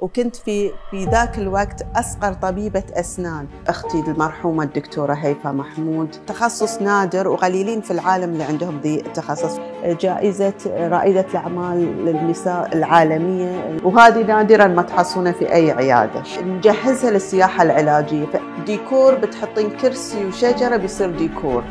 وكنت في في ذاك الوقت اصغر طبيبه اسنان، اختي المرحومه الدكتوره هيفا محمود، تخصص نادر وقليلين في العالم اللي عندهم ذي التخصص، جائزه رائده الاعمال للنساء العالميه وهذه نادرا ما تحصلونها في اي عياده. نجهزها للسياحه العلاجيه، ديكور بتحطين كرسي وشجره بيصير ديكور،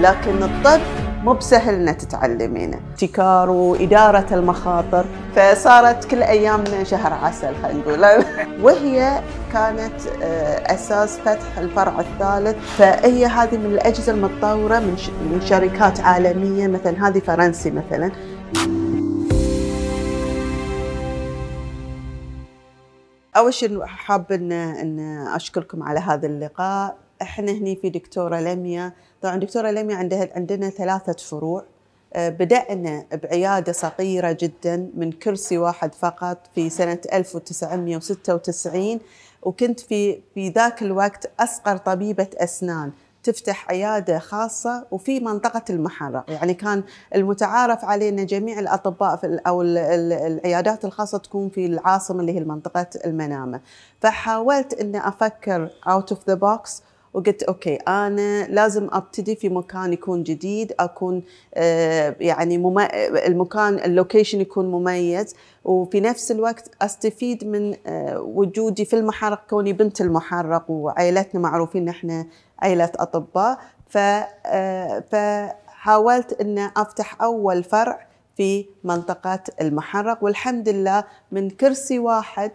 لكن الطب مو بسهل انها تتعلمينه ابتكار واداره المخاطر فصارت كل ايامنا شهر عسل خلينا نقول وهي كانت آه، اساس فتح الفرع الثالث فهي هذه من الاجهزه المتطوره من شركات عالميه مثلا هذه فرنسي مثلا اول شيء حابه ان اشكركم على هذا اللقاء احنا هنا في دكتوره لميا طبعا دكتوره لمي عندها عندنا ثلاثه فروع آه، بدأنا بعيادة صغيرة جدا من كرسي واحد فقط في سنة 1996 وكنت في في ذاك الوقت أصغر طبيبة أسنان تفتح عيادة خاصة وفي منطقة المحرة يعني كان المتعارف علينا جميع الأطباء في أو العيادات الخاصة تكون في العاصمة اللي هي منطقة المنامة فحاولت أن أفكر اوت اوف ذا بوكس وقلت اوكي انا لازم ابتدي في مكان يكون جديد اكون آه، يعني المكان اللوكيشن يكون مميز وفي نفس الوقت استفيد من آه، وجودي في المحرق كوني بنت المحرق وعائلتنا معروفين نحن عائله اطباء ف آه، فحاولت ان افتح اول فرع في منطقة المحرق والحمد لله من كرسي واحد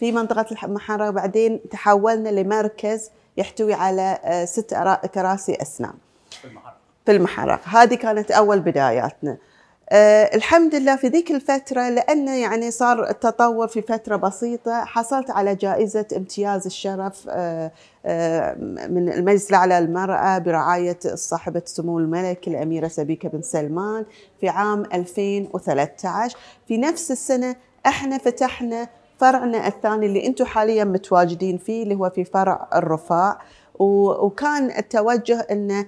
في منطقة المحرق بعدين تحولنا لمركز يحتوي على آه، ست كراسي أسنان في المحرق في المحرق هذه كانت أول بداياتنا أه الحمد لله في ذيك الفترة لأن يعني صار التطور في فترة بسيطة حصلت على جائزة امتياز الشرف أه أه من المجلس الأعلى للمرأة برعاية صاحبة سمو الملك الأميرة سبيكة بن سلمان في عام 2013 في نفس السنة احنا فتحنا فرعنا الثاني اللي انتم حاليا متواجدين فيه اللي هو في فرع الرفاع وكان التوجه انه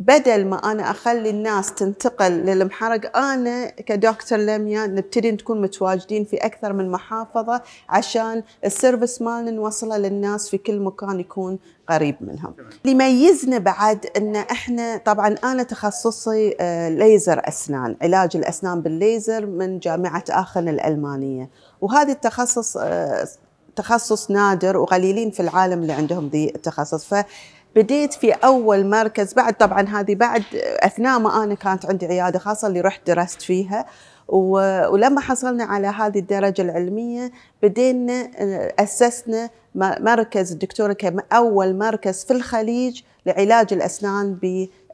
بدل ما انا اخلي الناس تنتقل للمحرق انا كدكتور لميا نبتدي نكون متواجدين في اكثر من محافظه عشان السيرفس مالنا نوصله للناس في كل مكان يكون قريب منهم. اللي يميزنا بعد ان احنا طبعا انا تخصصي آه، ليزر اسنان، علاج الاسنان بالليزر من جامعه اخن الالمانيه، وهذا التخصص آه، تخصص نادر وقليلين في العالم اللي عندهم ذي التخصص ف بديت في اول مركز بعد طبعا هذه بعد اثناء ما انا كانت عندي عياده خاصه اللي رحت درست فيها ولما حصلنا على هذه الدرجه العلميه بدينا آه، اسسنا مركز الدكتوره كاول مركز في الخليج لعلاج الاسنان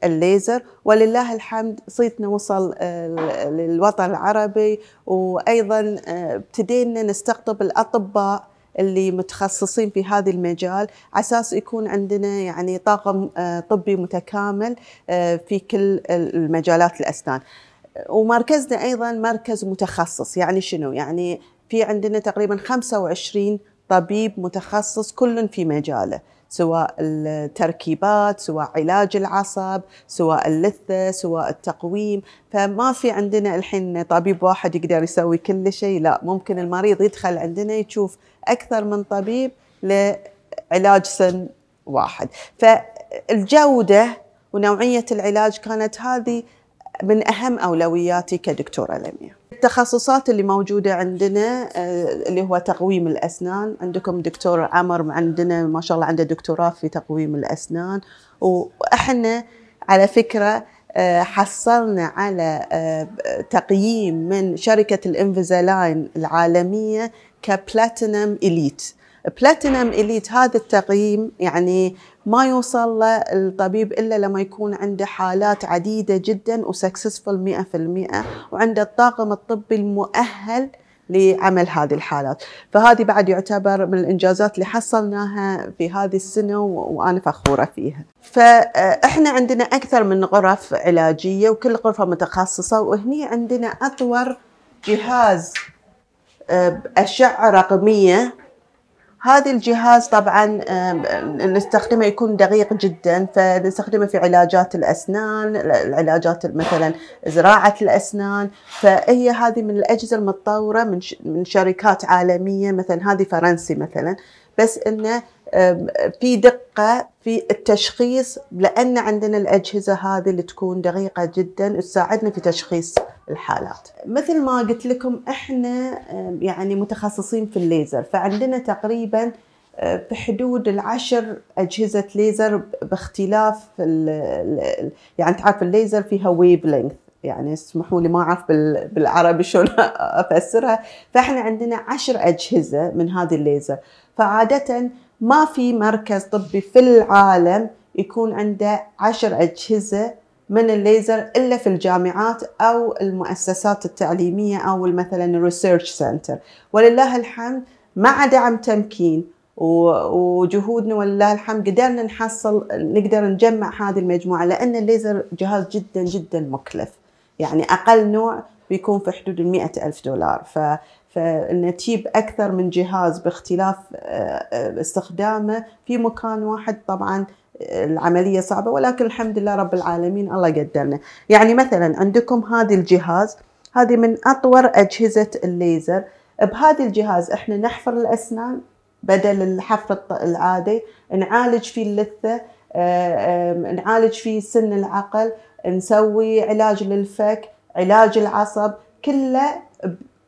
بالليزر ولله الحمد صيتنا وصل آه، للوطن العربي وايضا آه، ابتدينا نستقطب الاطباء اللي متخصصين في هذا المجال عساس يكون عندنا يعني طاقم آه، طبي متكامل آه، في كل المجالات الاسنان ومركزنا ايضا مركز متخصص يعني شنو يعني في عندنا تقريبا 25 طبيب متخصص كل في مجاله سواء التركيبات سواء علاج العصب سواء اللثة سواء التقويم فما في عندنا الحين طبيب واحد يقدر يسوي كل شيء لا ممكن المريض يدخل عندنا يشوف أكثر من طبيب لعلاج سن واحد فالجودة ونوعية العلاج كانت هذه من أهم أولوياتي كدكتورة لمياء التخصصات اللي موجودة عندنا آه، اللي هو تقويم الأسنان عندكم دكتور عمر عندنا ما شاء الله عنده دكتوراه في تقويم الأسنان وإحنا على فكرة آه، حصلنا على آه، تقييم من شركة الانفيزالاين العالمية كبلاتينم إليت بلاتينم إليت هذا التقييم يعني ما يوصل للطبيب إلا لما يكون عنده حالات عديدة جدا وسكسسفل مئة في المئة وعنده الطاقم الطبي المؤهل لعمل هذه الحالات فهذه بعد يعتبر من الإنجازات اللي حصلناها في هذه السنة وأنا فخورة فيها فإحنا عندنا أكثر من غرف علاجية وكل غرفة متخصصة وهني عندنا أطور جهاز آه، أشعة رقمية هذا الجهاز طبعا نستخدمه يكون دقيق جدا فنستخدمه في علاجات الاسنان العلاجات مثلا زراعه الاسنان فهي هذه من الاجهزه المتطوره من شركات عالميه مثلا هذه فرنسي مثلا بس انه في دقة في التشخيص لأن عندنا الأجهزة هذه اللي تكون دقيقة جدا تساعدنا في تشخيص الحالات مثل ما قلت لكم احنا يعني متخصصين في الليزر فعندنا تقريبا في حدود العشر أجهزة ليزر باختلاف يعني تعرف الليزر فيها ويف لينث يعني اسمحوا لي ما اعرف بالعربي شلون افسرها فاحنا عندنا عشر اجهزه من هذه الليزر فعاده ما في مركز طبي في العالم يكون عنده عشر أجهزة من الليزر إلا في الجامعات أو المؤسسات التعليمية أو مثلا الريسيرش سنتر ولله الحمد مع دعم تمكين وجهودنا ولله الحمد قدرنا نحصل نقدر نجمع هذه المجموعة لأن الليزر جهاز جدا جدا مكلف يعني أقل نوع بيكون في حدود المئة ألف دولار فانه تجيب أكثر من جهاز باختلاف آه، آه، استخدامه في مكان واحد طبعا آه، العملية صعبة ولكن الحمد لله رب العالمين الله قدرنا يعني مثلا عندكم هذا الجهاز هذه من أطور أجهزة الليزر بهذا الجهاز احنا نحفر الأسنان بدل الحفر العادي نعالج فيه اللثة نعالج فيه سن العقل نسوي علاج للفك علاج العصب كله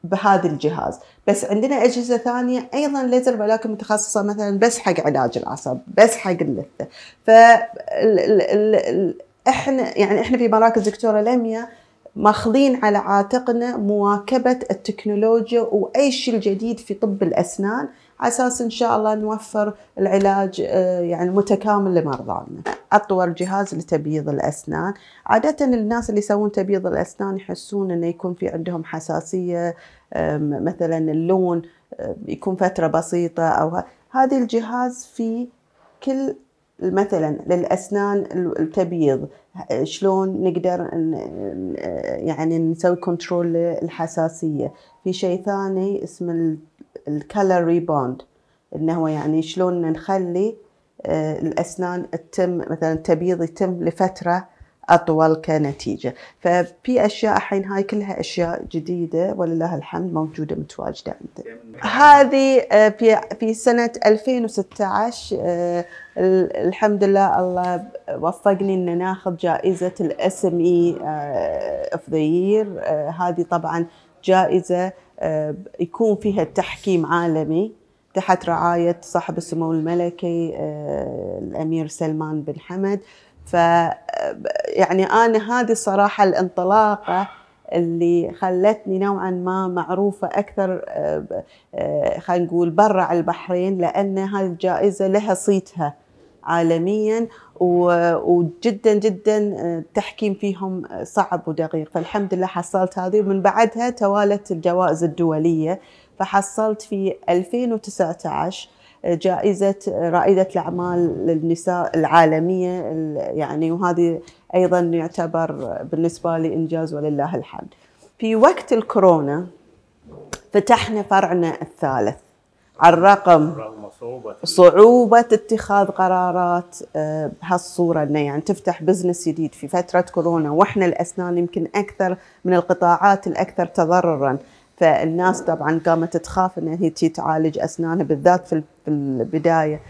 بهذا الجهاز بس عندنا أجهزة ثانية أيضا ليزر ولكن متخصصة مثلا بس حق علاج الأعصاب بس حق اللثة ف احنا يعني احنا في مراكز دكتورة لميا ماخذين على عاتقنا مواكبة التكنولوجيا وأي شيء الجديد في طب الأسنان على اساس ان شاء الله نوفر العلاج آه، يعني متكامل لمرضانا. اطور جهاز لتبييض الاسنان، عاده الناس اللي يسوون تبييض الاسنان يحسون انه يكون في عندهم حساسيه مثلا اللون آه، يكون فتره بسيطه او هذه الجهاز في كل مثلا للاسنان التبييض شلون نقدر آه، يعني نسوي كنترول للحساسيه في شيء ثاني اسمه الكالر ريبوند انه هو يعني شلون نخلي آه، الاسنان تتم مثلا التبييض يتم لفتره اطول كنتيجه ففي اشياء الحين هاي كلها اشياء جديده ولله الحمد موجوده متواجده عندنا هذه آه، في في سنه 2016 آه، الحمد لله الله وفقني ان ناخذ جائزه الاس ام اي اوف ذا يير هذه طبعا جائزه آه، يكون فيها تحكيم عالمي تحت رعايه صاحب السمو الملكي آه، الامير سلمان بن حمد ف آه، يعني انا هذه الصراحه الانطلاقه اللي خلتني نوعا ما معروفه اكثر خلينا نقول برا البحرين لان هذه الجائزه لها صيتها عالميا وجدا جدا آه، التحكيم فيهم آه، صعب ودقيق فالحمد لله حصلت هذه ومن بعدها توالت الجوائز الدولية فحصلت في 2019 آه، جائزة رائدة الأعمال للنساء العالمية يعني وهذه أيضا يعتبر بالنسبة لي إنجاز ولله الحمد في وقت الكورونا فتحنا فرعنا الثالث على الرقم رغم صعوبة صعوبة اتخاذ قرارات آه، بهالصورة انه يعني تفتح بزنس جديد في فترة كورونا واحنا الاسنان يمكن اكثر من القطاعات الاكثر تضررا فالناس طبعا قامت تخاف ان هي تعالج اسنانها بالذات في البداية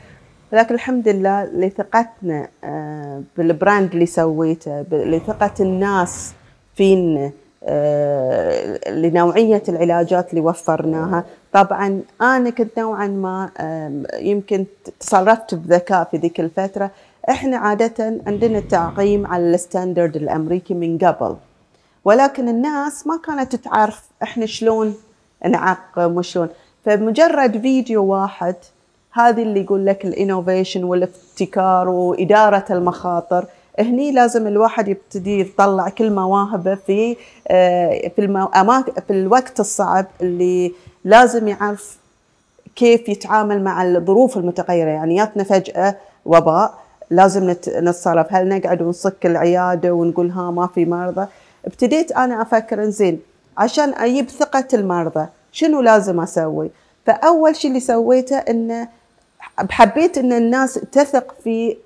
لكن الحمد لله لثقتنا آه، بالبراند اللي سويته لثقة الناس فينا آه، لنوعية العلاجات اللي وفرناها طبعا انا كنت نوعا ما يمكن تصرفت بذكاء في ذيك الفتره احنا عاده عندنا تعقيم على الستاندرد الامريكي من قبل ولكن الناس ما كانت تعرف احنا شلون نعقم وشلون فمجرد فيديو واحد هذه اللي يقول لك الانوفيشن والابتكار واداره المخاطر هني لازم الواحد يبتدي يطلع كل مواهبه في آه، في, في الوقت الصعب اللي لازم يعرف كيف يتعامل مع الظروف المتغيره يعني جاتنا فجاه وباء لازم نتصرف هل نقعد ونصك العياده ونقول ها ما في مرضى ابتديت انا افكر زين عشان اجيب ثقه المرضى شنو لازم اسوي فاول شيء اللي سويته انه حبيت ان الناس تثق في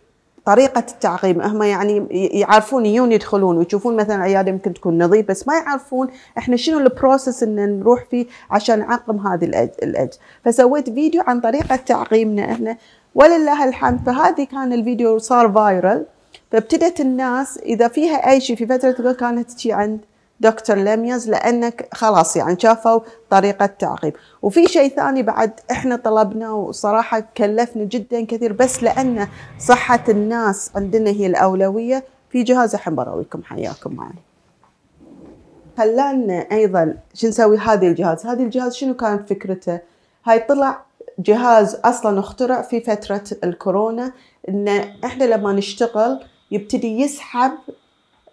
طريقة التعقيم هم يعني يعرفون يجون يدخلون ويشوفون مثلا عيادة يمكن تكون نظيفة بس ما يعرفون احنا شنو البروسس ان نروح فيه عشان نعقم هذه الأج فسويت فيديو عن طريقة تعقيمنا احنا ولله الحمد فهذه كان الفيديو صار فايرل فابتدت الناس اذا فيها اي شيء في فترة كانت تجي عند دكتور لميز لانك خلاص يعني شافوا طريقه تعقيم وفي شيء ثاني بعد احنا طلبنا وصراحه كلفنا جدا كثير بس لان صحه الناس عندنا هي الاولويه في جهاز الحين براويكم حياكم معي خلانا ايضا شو نسوي هذه الجهاز هذه الجهاز شنو كانت فكرته هاي طلع جهاز اصلا اخترع في فتره الكورونا ان احنا لما نشتغل يبتدي يسحب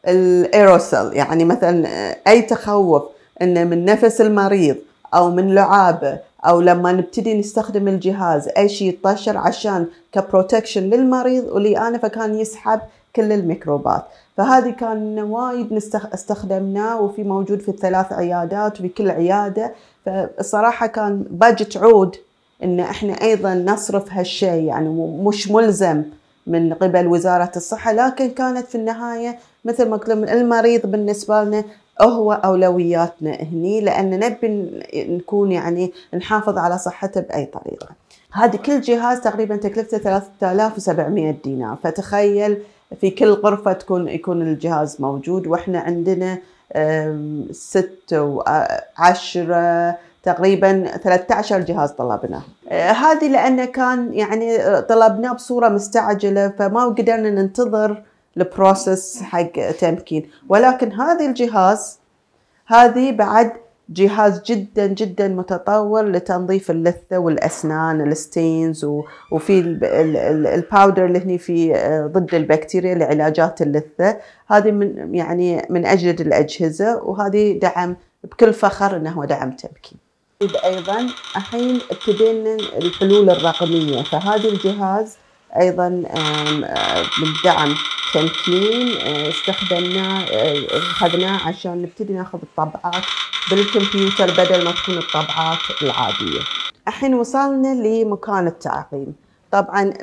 الايروسل يعني مثلا آه، اي تخوف ان من نفس المريض او من لعابه او لما نبتدي نستخدم الجهاز اي شيء يطشر عشان كبروتكشن للمريض ولي انا فكان يسحب كل الميكروبات فهذه كان وايد استخدمناه وفي موجود في الثلاث عيادات وفي كل عياده فالصراحه كان بجت عود ان احنا ايضا نصرف هالشيء يعني مش ملزم من قبل وزاره الصحه لكن كانت في النهايه مثل ما قلنا المريض بالنسبه لنا هو اولوياتنا هني لان نبي نكون يعني نحافظ على صحته باي طريقه. هذا كل جهاز تقريبا تكلفته 3700 دينار فتخيل في كل غرفة تكون يكون الجهاز موجود واحنا عندنا ست وعشرة تقريبا 13 جهاز طلبناه آه، هذه لأنه كان يعني آه، طلبناه بصورة مستعجلة فما قدرنا ننتظر البروسس حق تمكين ولكن هذا الجهاز هذه بعد جهاز جدا جدا متطور لتنظيف اللثه والاسنان الستينز وفي الباودر اللي هني في آه، ضد البكتيريا لعلاجات اللثه هذه من يعني من اجدد الاجهزه وهذه دعم بكل فخر انه هو دعم تمكين. ايضا الحين ابتدينا الحلول الرقميه فهذا الجهاز أيضا من دعم تمكين استخدمناه آه، أخذناه عشان نبتدي ناخذ الطبعات بالكمبيوتر بدل ما تكون الطبعات العادية الحين وصلنا لمكان التعقيم طبعا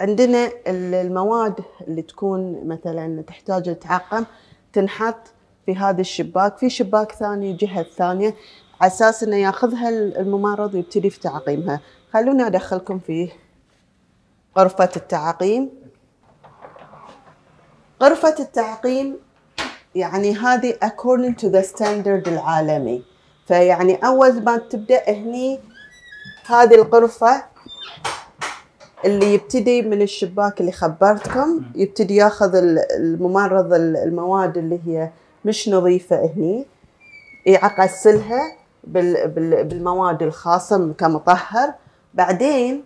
عندنا المواد اللي تكون مثلا تحتاج تعقم تنحط في هذا الشباك في شباك ثاني جهة ثانيه على أساس أنه ياخذها الممرض ويبتدي في تعقيمها خلونا أدخلكم فيه غرفة التعقيم غرفة التعقيم يعني هذه according to the standard العالمي فيعني أول ما تبدأ هني هذه الغرفة اللي يبتدي من الشباك اللي خبرتكم يبتدي ياخذ الممرض المواد اللي هي مش نظيفة هني يعقسلها بالمواد الخاصة كمطهر بعدين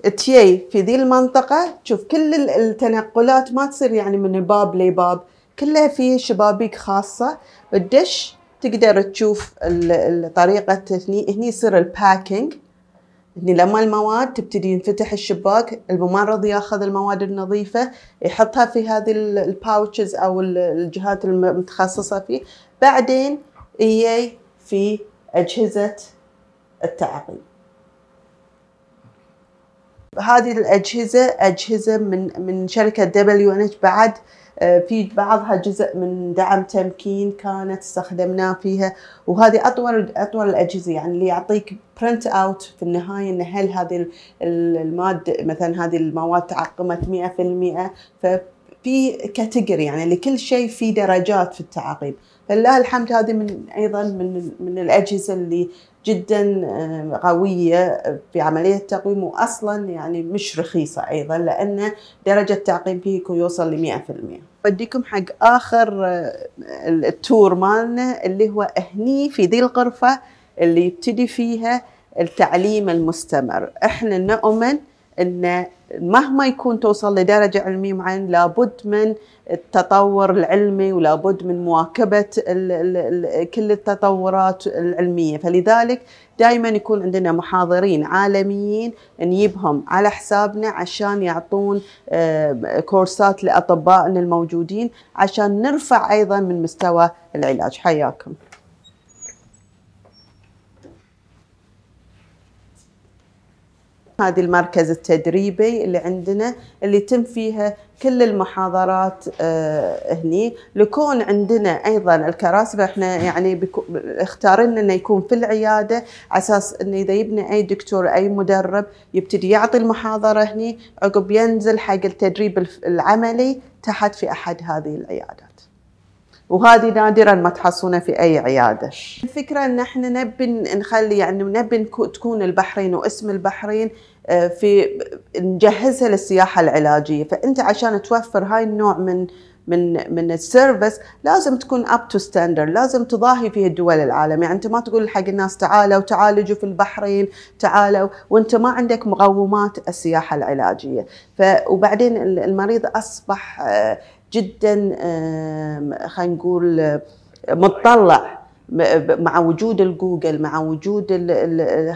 تيي في ذي المنطقة تشوف كل التنقلات ما تصير يعني من باب لباب كلها في شبابيك خاصة الدش تقدر تشوف الطريقة هني هني يصير الباكينج هني لما المواد تبتدي ينفتح الشباك الممرض ياخذ المواد النظيفة يحطها في هذه الباوتشز أو الجهات المتخصصة فيه بعدين يي في أجهزة التعقيم هذه الأجهزة أجهزة من من شركة دبليو إن بعد آه، في بعضها جزء من دعم تمكين كانت استخدمناه فيها وهذه اطول اطول الاجهزه يعني اللي يعطيك برنت اوت في النهايه ان هل هذه الماده مثلا هذه المواد تعقمت 100% ففي كاتيجوري يعني لكل شيء في درجات في التعقيم فلله الحمد هذه من ايضا من من الاجهزه اللي جدا قوية في عملية التقويم وأصلا يعني مش رخيصة أيضا لأن درجة التعقيم فيه يكون يوصل لمئة في المئة بديكم حق آخر التور مالنا اللي هو هني في ذي الغرفة اللي يبتدي فيها التعليم المستمر احنا نؤمن ان مهما يكون توصل لدرجه علميه معينه لابد من التطور العلمي ولابد من مواكبه الـ الـ كل التطورات العلميه فلذلك دائما يكون عندنا محاضرين عالميين نجيبهم على حسابنا عشان يعطون آه، كورسات لاطبائنا الموجودين عشان نرفع ايضا من مستوى العلاج حياكم هذه المركز التدريبي اللي عندنا اللي تم فيها كل المحاضرات آه، هني لكون عندنا ايضا الكراسي احنا يعني اختارنا انه يكون في العياده على اساس انه اذا يبني اي دكتور اي مدرب يبتدي يعطي المحاضره هني عقب ينزل حق التدريب العملي تحت في احد هذه العيادات وهذه نادرا ما تحصلونها في اي عياده. الفكره ان احنا نبي نخلي يعني نبي تكون البحرين واسم البحرين آه، في نجهزها للسياحه العلاجيه، فانت عشان توفر هاي النوع من من من السيرفس لازم تكون اب تو ستاندرد لازم تضاهي فيه الدول العالم يعني انت ما تقول حق الناس تعالوا تعالجوا في البحرين تعالوا وانت ما عندك مقومات السياحه العلاجيه ف وبعدين المريض اصبح آه، جدا خلينا نقول مطلع مع وجود الجوجل مع وجود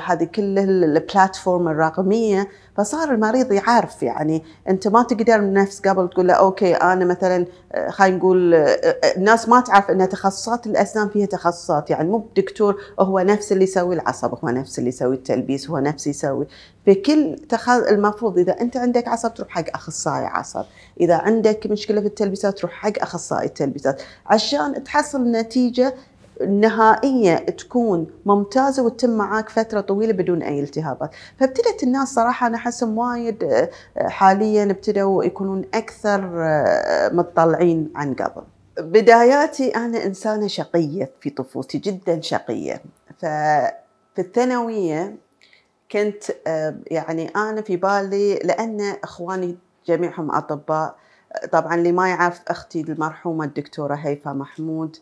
هذه كل البلاتفورم الرقميه فصار المريض يعرف يعني انت ما تقدر من نفس قبل تقول له اوكي انا مثلا آه، خلينا نقول آه، آه، الناس ما تعرف ان تخصصات الاسنان فيها تخصصات يعني مو بدكتور هو نفس اللي يسوي العصب هو نفس اللي يسوي التلبيس هو نفس يسوي بكل تخ... المفروض اذا انت عندك عصب تروح حق اخصائي عصب اذا عندك مشكله في التلبيسات تروح حق اخصائي التلبيسات عشان تحصل نتيجه نهائية تكون ممتازة وتتم معاك فترة طويلة بدون أي التهابات فابتدت الناس صراحة أنا أحسهم وايد آه، حاليا ابتدوا يكونون أكثر آه، مطلعين عن قبل بداياتي أنا إنسانة شقية في طفولتي جدا شقية ففي الثانوية كنت آه، يعني أنا في بالي لأن إخواني جميعهم أطباء طبعا اللي ما يعرف أختي المرحومة الدكتورة هيفا محمود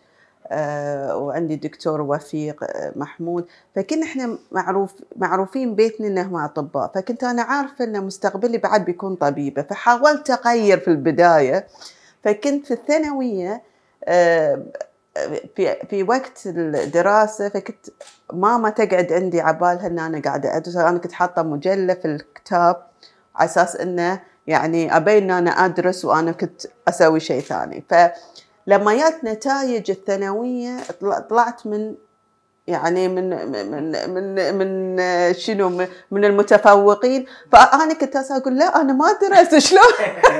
آه، وعندي دكتور وفيق آه، محمود فكنا احنا معروف معروفين بيتنا انهم اطباء فكنت انا عارفه ان مستقبلي بعد بيكون طبيبه فحاولت اغير في البدايه فكنت في الثانويه آه، في في وقت الدراسه فكنت ماما تقعد عندي عبالها ان انا قاعده ادرس انا كنت حاطه مجله في الكتاب على اساس انه يعني ابين ان انا ادرس وانا كنت اسوي شيء ثاني ف لما جت نتائج الثانوية طلعت من يعني من من من من شنو من المتفوقين فانا كنت اقول لا انا ما درست شلون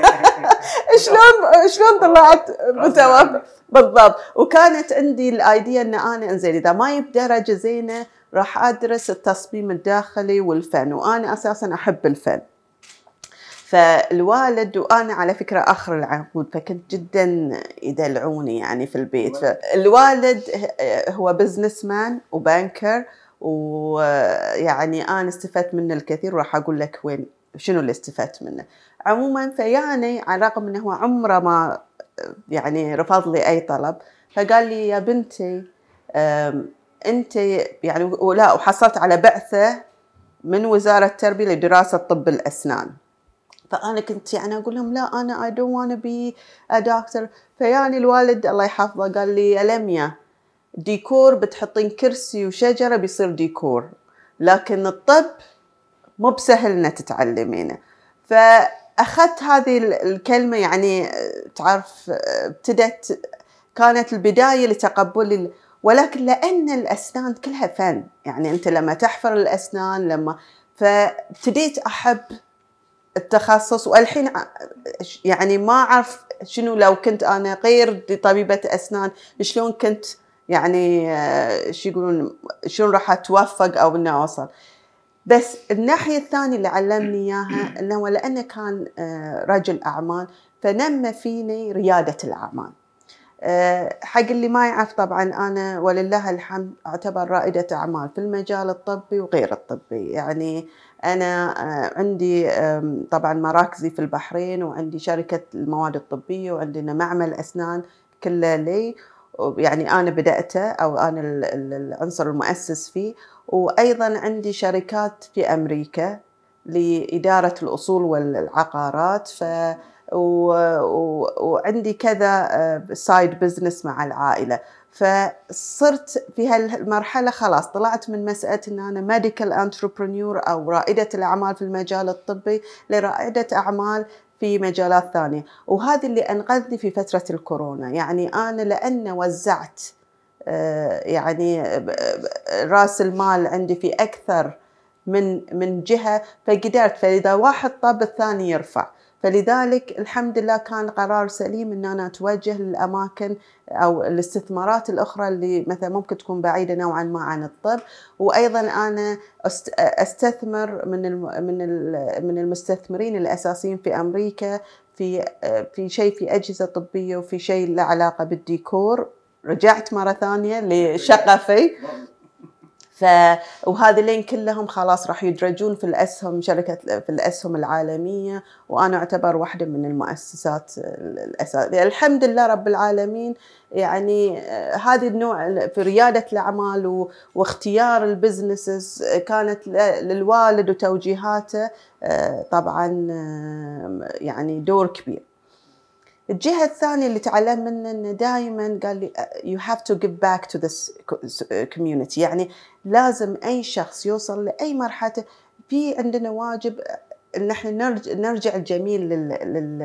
شلون شلون طلعت متفوق بالضبط وكانت عندي الايديا ان انا انزين اذا ما جبت درجه زينه راح ادرس التصميم الداخلي والفن وانا اساسا احب الفن فالوالد وانا على فكره اخر العقود فكنت جدا يدلعوني يعني في البيت الوالد هو بزنس مان وبانكر ويعني انا استفدت منه الكثير وراح اقول لك وين شنو اللي استفدت منه عموما فيعني على الرغم انه هو عمره ما يعني رفض لي اي طلب فقال لي يا بنتي انت يعني ولا وحصلت على بعثه من وزاره التربيه لدراسه طب الاسنان فانا كنت يعني اقول لهم لا انا اي دونت وانا بي ا دكتور فيعني الوالد الله يحفظه قال لي الميا ديكور بتحطين كرسي وشجره بيصير ديكور لكن الطب مو بسهل انك تتعلمينه فاخذت هذه الكلمه يعني تعرف ابتدت كانت البدايه لتقبل ولكن لان الاسنان كلها فن يعني انت لما تحفر الاسنان لما فابتديت احب التخصص والحين يعني ما اعرف شنو لو كنت انا غير طبيبه اسنان شلون كنت يعني آه، شو يقولون شلون راح اتوفق او اني اوصل بس الناحيه الثانيه اللي علمني اياها انه لانه كان آه، رجل اعمال فنمى فيني رياده الاعمال حق اللي ما يعرف طبعا انا ولله الحمد اعتبر رائده اعمال في المجال الطبي وغير الطبي يعني انا آه، عندي طبعا مراكزي في البحرين وعندي شركه المواد الطبيه وعندنا معمل اسنان كله لي يعني انا بداته او انا العنصر المؤسس فيه وايضا عندي شركات في امريكا لاداره الاصول والعقارات ف وعندي كذا سايد آه، بزنس مع العائله فصرت في هالمرحلة خلاص طلعت من مسألة أن أنا ميديكال انتربرنيور أو رائدة الأعمال في المجال الطبي لرائدة أعمال في مجالات ثانية وهذا اللي أنقذني في فترة الكورونا يعني أنا لأن وزعت آه، يعني راس المال عندي في أكثر من من جهة فقدرت فإذا واحد طاب الثاني يرفع فلذلك الحمد لله كان قرار سليم ان انا اتوجه للاماكن او الاستثمارات الاخرى اللي مثلا ممكن تكون بعيده نوعا ما عن الطب وايضا انا استثمر من من من المستثمرين الاساسيين في امريكا في في شيء في اجهزه طبيه وفي شيء له علاقه بالديكور رجعت مره ثانيه لشغفي ف لين كلهم خلاص راح يدرجون في الاسهم شركه في الاسهم العالميه وانا اعتبر واحده من المؤسسات الاساسيه الحمد لله رب العالمين يعني آه، هذه النوع في رياده الاعمال واختيار البزنسز آه، كانت للوالد وتوجيهاته آه، طبعا يعني دور كبير الجهه الثانيه اللي تعلم منه انه دائما قال لي يو هاف تو جيف باك تو ذس كوميونتي يعني لازم اي شخص يوصل لاي مرحله في عندنا واجب ان احنا نرجع, نرجع الجميل لل, لل,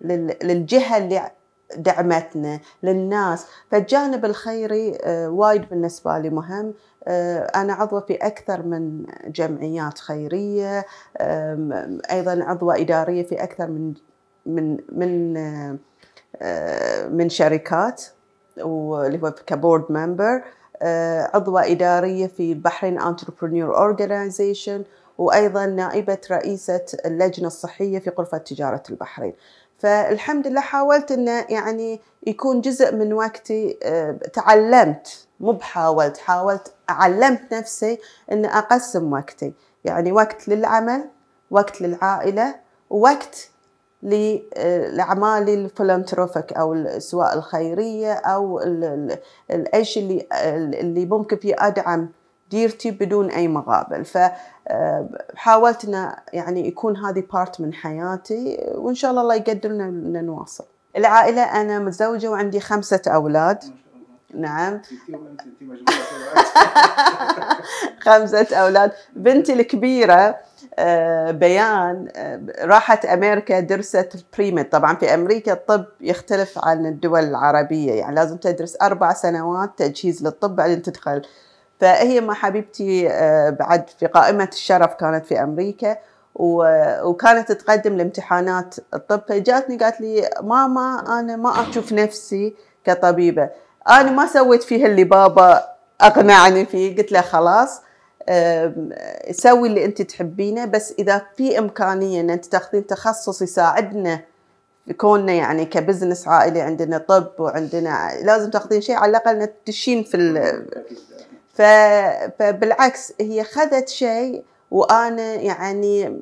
لل, للجهه اللي دعمتنا للناس فالجانب الخيري آه، وايد بالنسبة لي مهم آه، أنا عضوة في أكثر من جمعيات خيرية أيضا عضوة إدارية في أكثر من من من آه، من شركات واللي هو كبورد ممبر آه، عضوة إدارية في البحرين انتربرنيور اورجنايزيشن وأيضا نائبة رئيسة اللجنة الصحية في غرفة تجارة البحرين فالحمد لله حاولت أنه يعني يكون جزء من وقتي آه، تعلمت مو بحاولت حاولت علمت نفسي أن أقسم وقتي يعني وقت للعمل وقت للعائلة ووقت للأعمال آه، الفلانتروفيك أو سواء الخيرية أو أي شيء اللي, اللي ممكن فيه أدعم ديرتي بدون أي مقابل فحاولت آه، يعني يكون هذه بارت من حياتي وإن شاء الله الله يقدرنا أن نواصل العائلة أنا متزوجة وعندي خمسة أولاد نعم خمسة أولاد بنتي الكبيرة آه، بيان آه، راحت امريكا درست البريميد طبعا في امريكا الطب يختلف عن الدول العربيه يعني لازم تدرس اربع سنوات تجهيز للطب بعدين تدخل فهي ما حبيبتي آه، بعد في قائمه الشرف كانت في امريكا وكانت تقدم لامتحانات الطب فجاتني قالت لي ماما انا ما اشوف نفسي كطبيبه انا ما سويت فيها اللي بابا اقنعني فيه قلت له خلاص سوي اللي انت تحبينه بس اذا في امكانيه ان انت تاخذين تخصص يساعدنا كوننا يعني كبزنس عائلي عندنا طب وعندنا لازم تاخذين شيء على الاقل تدشين في ال... ف... فبالعكس هي خذت شيء وانا يعني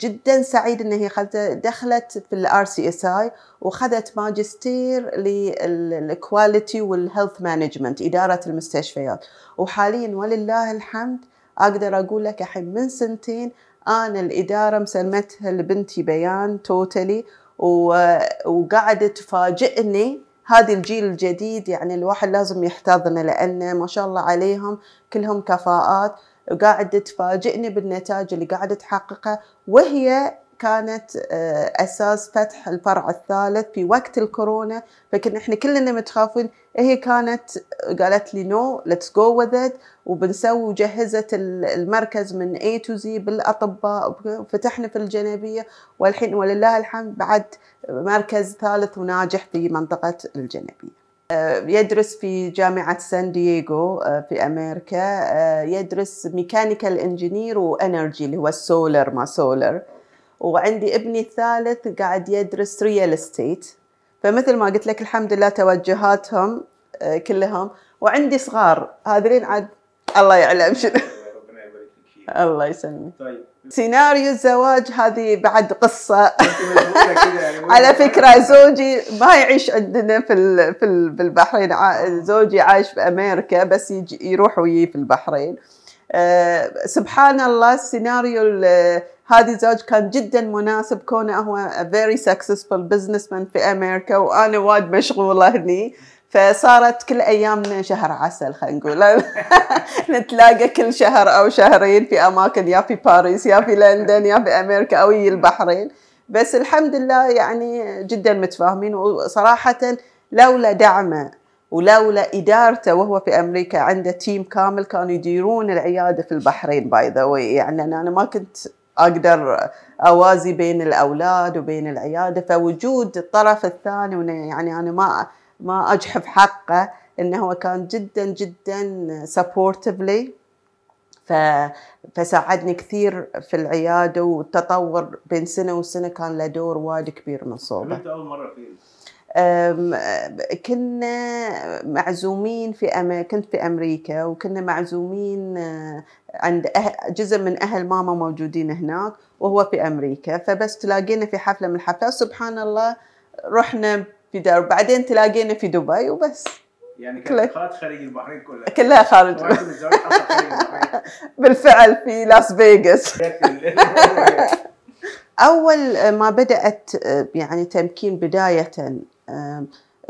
جدا سعيد ان هي دخلت في الار سي اس اي وخذت ماجستير للكواليتي والهيلث مانجمنت اداره المستشفيات وحاليا ولله الحمد أقدر أقول لك الحين من سنتين أنا الإدارة مسلمتها لبنتي بيان توتالي وقاعدة تفاجئني هذه الجيل الجديد يعني الواحد لازم يحتضنه لأنه ما شاء الله عليهم كلهم كفاءات وقاعدة تفاجئني بالنتائج اللي قاعدة تحققها وهي كانت آه، اساس فتح الفرع الثالث في وقت الكورونا فكنا احنا كلنا متخافين هي كانت قالت لي نو ليتس جو وذ ات وبنسوي وجهزت المركز من اي تو زي بالاطباء وفتحنا في الجنوبيه والحين ولله الحمد بعد مركز ثالث وناجح في منطقه الجنوبيه. آه، يدرس في جامعة سان دييغو آه، في أمريكا يدرس ميكانيكال انجينير وانرجي اللي هو السولر ما سولر وعندي ابني الثالث قاعد يدرس ريال استيت فمثل ما قلت لك الحمد لله توجهاتهم آه، كلهم وعندي صغار هذولين عاد الله يعلم شنو الله يسلمك طيب سيناريو الزواج هذه بعد قصه يعني، على فكره زوجي ما يعيش عندنا في في البحرين زوجي عايش في امريكا بس يجي يروح ويجي في البحرين آه، سبحان الله السيناريو هذا الزوج كان جدا مناسب كونه هو فيري سكسسفول بزنس مان في امريكا وانا وايد مشغوله هني فصارت كل ايامنا شهر عسل خلينا نقول نتلاقى كل شهر او شهرين في اماكن يا في باريس يا في لندن يا في امريكا او البحرين بس الحمد لله يعني جدا متفاهمين وصراحه لولا دعمه ولولا ادارته وهو في امريكا عنده تيم كامل كانوا يديرون العياده في البحرين باي ذا يعني انا ما كنت اقدر اوازي بين الاولاد وبين العياده فوجود الطرف الثاني يعني انا ما ما اجحف حقه انه هو كان جدا جدا سبورتفلي فساعدني كثير في العياده والتطور بين سنه وسنه كان له دور وايد كبير من صوبه. انت اول مره في كنا معزومين في أم... كنت في امريكا وكنا معزومين عند أهل جزء من اهل ماما موجودين هناك وهو في امريكا فبس تلاقينا في حفله من الحفلات سبحان الله رحنا في دار بعدين تلاقينا في دبي وبس يعني كانت خارج البحرين كلها كلها خارج بالفعل في لاس فيغاس اول ما بدات يعني تمكين بدايه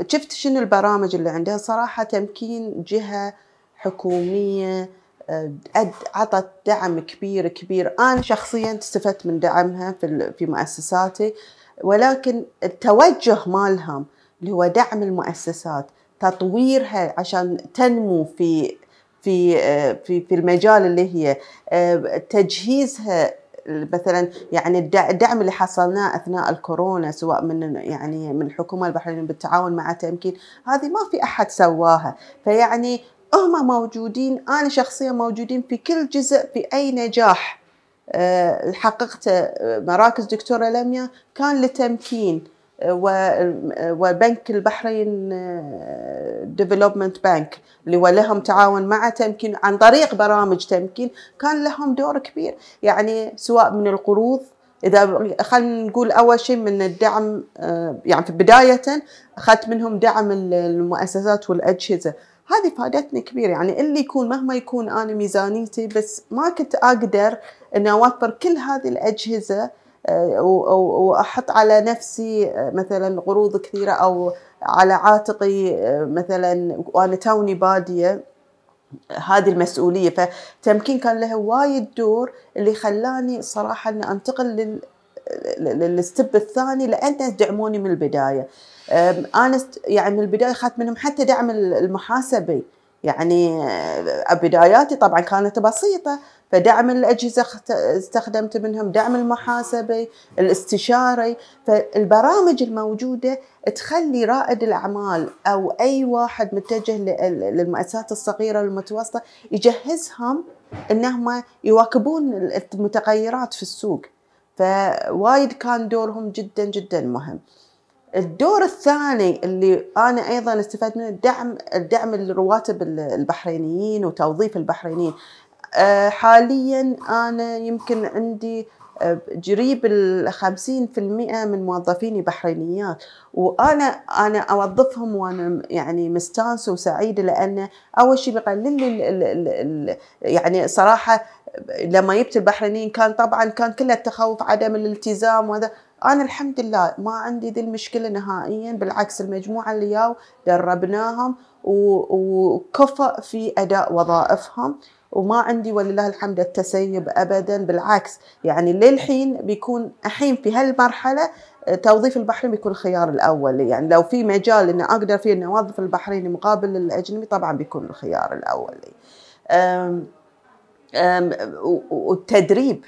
شفت شنو البرامج اللي عندها صراحه تمكين جهه حكوميه قد أه، عطت دعم كبير كبير انا شخصيا استفدت من دعمها في في مؤسساتي ولكن التوجه مالهم اللي هو دعم المؤسسات تطويرها عشان تنمو في في أه، في في المجال اللي هي أه، تجهيزها مثلا يعني الدعم اللي حصلناه اثناء الكورونا سواء من يعني من الحكومه البحرينيه بالتعاون مع تمكين هذه ما في احد سواها فيعني هم موجودين أنا شخصيا موجودين في كل جزء في أي نجاح آه، حققته آه، مراكز دكتورة لميا كان لتمكين آه، وبنك البحرين ديفلوبمنت بنك اللي ولهم تعاون مع تمكين عن طريق برامج تمكين كان لهم دور كبير يعني سواء من القروض اذا خلينا نقول اول شيء من الدعم يعني في بدايه اخذت منهم دعم المؤسسات والاجهزه هذه فادتني كبيرة يعني اللي يكون مهما يكون أنا ميزانيتي بس ما كنت أقدر أن أوفر كل هذه الأجهزة آه، وأحط على نفسي آه، مثلا قروض كثيرة أو على عاتقي آه، مثلا وأنا توني بادية هذه المسؤولية فتمكين كان لها وايد دور اللي خلاني صراحة أن أنتقل لل للستب الثاني لأنه دعموني من البداية انا يعني من البدايه اخذت منهم حتى دعم المحاسبي يعني أه، بداياتي طبعا كانت بسيطه فدعم الاجهزه استخدمت منهم دعم المحاسبي الاستشاري فالبرامج الموجوده تخلي رائد الاعمال او اي واحد متجه للمؤسسات الصغيره والمتوسطه يجهزهم انهم يواكبون المتغيرات في السوق فوايد كان دورهم جدا جدا مهم الدور الثاني اللي انا ايضا استفدت منه دعم الدعم الرواتب البحرينيين وتوظيف البحرينيين آه، حاليا انا يمكن عندي قريب ال 50% من موظفيني بحرينيات وانا انا اوظفهم وانا يعني مستانسه وسعيده لانه اول شيء بقلل لي يعني صراحه لما جبت البحرينيين كان طبعا كان كله التخوف عدم الالتزام وهذا انا الحمد لله ما عندي ذي المشكله نهائيا بالعكس المجموعه اللي ياو دربناهم وكفى في اداء وظائفهم وما عندي ولله الحمد التسيب ابدا بالعكس يعني للحين بيكون الحين في هالمرحله آه، توظيف البحرين بيكون الخيار الاول يعني لو في مجال ان اقدر فيه ان اوظف البحريني مقابل الاجنبي طبعا بيكون الخيار الاول والتدريب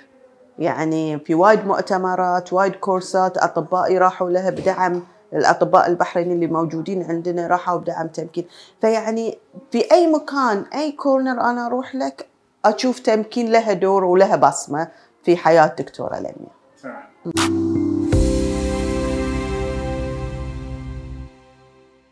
يعني في وايد مؤتمرات وايد كورسات اطبائي راحوا لها بدعم الاطباء البحرينيين اللي موجودين عندنا راحوا بدعم تمكين فيعني في اي مكان اي كورنر انا اروح لك اشوف تمكين لها دور ولها بصمه في حياه دكتوره لميا.